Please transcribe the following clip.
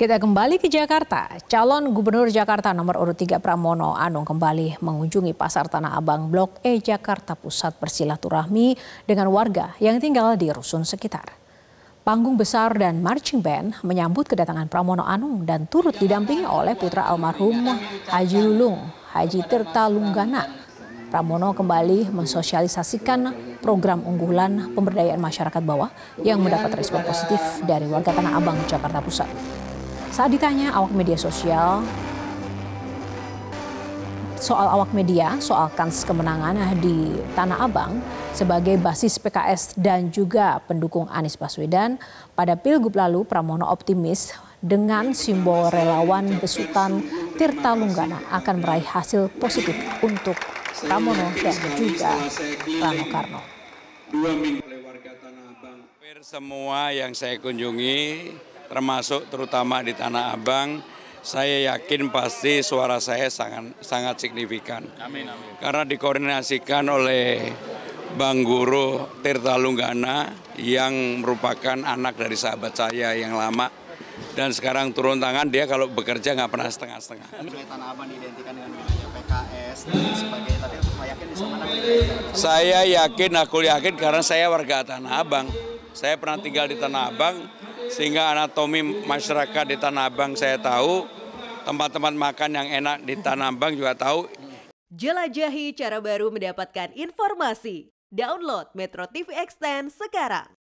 Kita kembali ke Jakarta. Calon Gubernur Jakarta nomor urut 3 Pramono Anung kembali mengunjungi Pasar Tanah Abang Blok E Jakarta Pusat bersilaturahmi dengan warga yang tinggal di rusun sekitar. Panggung besar dan marching band menyambut kedatangan Pramono Anung dan turut didampingi oleh putra almarhum Haji Lulung, Haji Tirta Lunggana. Pramono kembali mensosialisasikan program unggulan pemberdayaan masyarakat bawah yang mendapat respon positif dari warga Tanah Abang Jakarta Pusat. Saat ditanya awak media sosial soal awak media, soal kans kemenangan ah, di Tanah Abang sebagai basis PKS dan juga pendukung Anies Baswedan, pada Pilgub lalu Pramono optimis dengan simbol relawan besutan Tirta Lunggana akan meraih hasil positif untuk Pramono dan juga Rano Karno. Semua yang saya kunjungi termasuk terutama di Tanah Abang, saya yakin pasti suara saya sangat sangat signifikan. Amin, amin. Karena dikoordinasikan oleh Bang Guru Tirta Lunggana yang merupakan anak dari sahabat saya yang lama dan sekarang turun tangan dia kalau bekerja nggak pernah setengah-setengah. Tanah Abang diidentikan dengan PKS Saya yakin, aku yakin karena saya warga Tanah Abang. Saya pernah tinggal di Tanah Abang, sehingga anatomi masyarakat di Tanah Abang saya tahu, tempat-tempat makan yang enak di Tanah Abang juga tahu. Jelajahi cara baru mendapatkan informasi. Download Metro TV Extend sekarang.